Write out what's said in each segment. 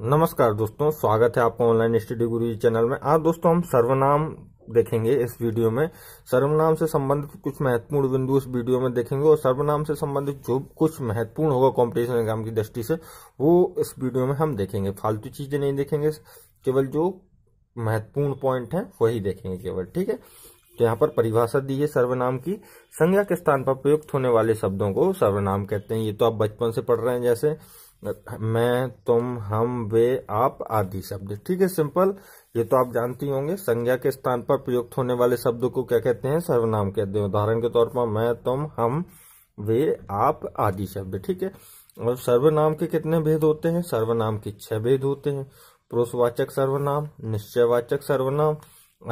नमस्कार दोस्तों स्वागत है आपका ऑनलाइन स्टडी गुरु चैनल में आज दोस्तों हम सर्वनाम देखेंगे इस वीडियो में सर्वनाम से संबंधित कुछ महत्वपूर्ण बिंदु इस वीडियो में देखेंगे और सर्वनाम से संबंधित जो कुछ महत्वपूर्ण होगा कंपटीशन एग्जाम की दृष्टि से वो इस वीडियो में हम देखेंगे फालतू चीजें नहीं देखेंगे केवल जो महत्वपूर्ण पॉइंट है वही देखेंगे केवल ठीक है तो यहाँ पर परिभाषा दी है सर्वनाम की संज्ञा के स्थान पर प्रयुक्त होने वाले शब्दों को सर्वनाम कहते हैं ये तो आप बचपन से पढ़ रहे हैं जैसे मैं तुम हम वे आप आदि शब्द ठीक है सिंपल ये तो आप जानती होंगे संज्ञा के स्थान पर प्रयुक्त होने वाले शब्द को क्या कहते हैं सर्वनाम कहते हैं उदाहरण के तौर पर मैं तुम हम वे आप आदि शब्द ठीक है और सर्वनाम के कितने भेद होते हैं सर्वनाम के छह भेद होते हैं पुरुषवाचक सर्वनाम निश्चयवाचक सर्वनाम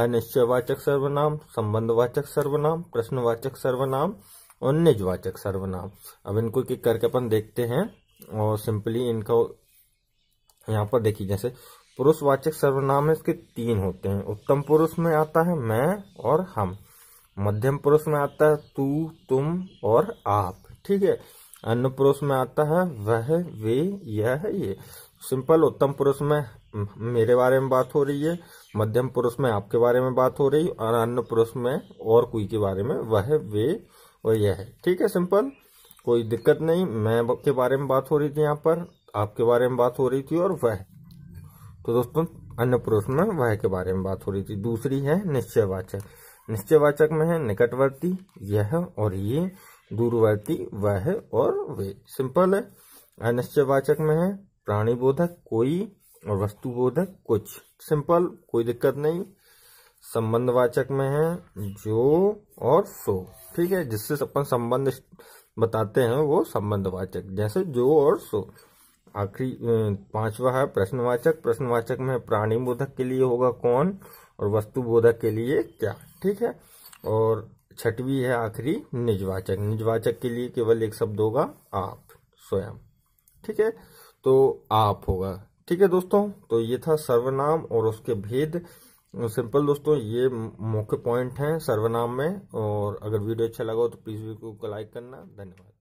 अनिश्चयवाचक सर्वनाम संबंधवाचक सर्वनाम प्रश्नवाचक सर्वनाम और निजवाचक सर्वनाम अब इनको किक करके अपन देखते हैं और सिंपली इनका यहाँ पर देखिए जैसे पुरुषवाचक सर्वनाम है इसके तीन होते हैं उत्तम पुरुष में आता है मैं और हम मध्यम पुरुष में आता है तू तुम और आप ठीक है अन्य पुरुष में आता है वह वे यह ये सिंपल उत्तम पुरुष में मेरे बारे में बात हो रही है मध्यम पुरुष में आपके बारे में बात हो रही और अन्य पुरुष में और कोई के बारे में वह वे और यह है ठीक है सिंपल कोई दिक्कत नहीं मैं के बारे में बात हो रही थी यहाँ पर आपके बारे में बात हो रही थी और वह तो दोस्तों अन्य पुरुष में वह के बारे में बात हो रही थी दूसरी है निश्चयवाचक निश्चयवाचक में है निकटवर्ती यह और ये दूरवर्ती वह और वे सिंपल है अनिश्चयवाचक में है प्राणीबोधक कोई और वस्तु बोधक कुछ सिंपल कोई दिक्कत नहीं संबंधवाचक में है जो और सो ठीक है जिससे अपन संबंध बताते हैं वो संबंधवाचक जैसे जो और सो आखिरी पांचवा है प्रश्नवाचक प्रश्नवाचक में प्राणी बोधक के लिए होगा कौन और वस्तु बोधक के लिए क्या ठीक है और छठवी है आखिरी निजवाचक निजवाचक के लिए केवल एक शब्द होगा आप स्वयं ठीक है तो आप होगा ठीक है दोस्तों तो ये था सर्वनाम और उसके भेद सिंपल दोस्तों ये मुख्य पॉइंट हैं सर्वनाम में और अगर वीडियो अच्छा लगा हो तो प्लीज़ वीडियो को लाइक करना धन्यवाद